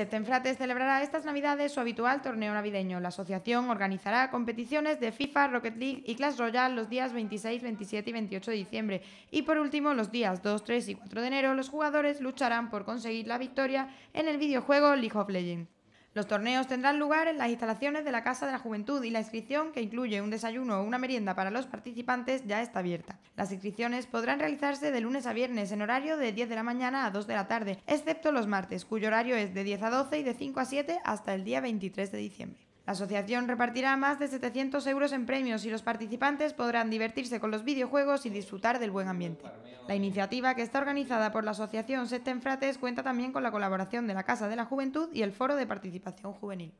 Septenfrates celebrará estas Navidades su habitual torneo navideño. La asociación organizará competiciones de FIFA, Rocket League y Clash Royale los días 26, 27 y 28 de diciembre. Y por último, los días 2, 3 y 4 de enero, los jugadores lucharán por conseguir la victoria en el videojuego League of Legends. Los torneos tendrán lugar en las instalaciones de la Casa de la Juventud y la inscripción, que incluye un desayuno o una merienda para los participantes, ya está abierta. Las inscripciones podrán realizarse de lunes a viernes en horario de 10 de la mañana a 2 de la tarde, excepto los martes, cuyo horario es de 10 a 12 y de 5 a 7 hasta el día 23 de diciembre. La asociación repartirá más de 700 euros en premios y los participantes podrán divertirse con los videojuegos y disfrutar del buen ambiente. La iniciativa, que está organizada por la asociación Septenfrates, cuenta también con la colaboración de la Casa de la Juventud y el Foro de Participación Juvenil.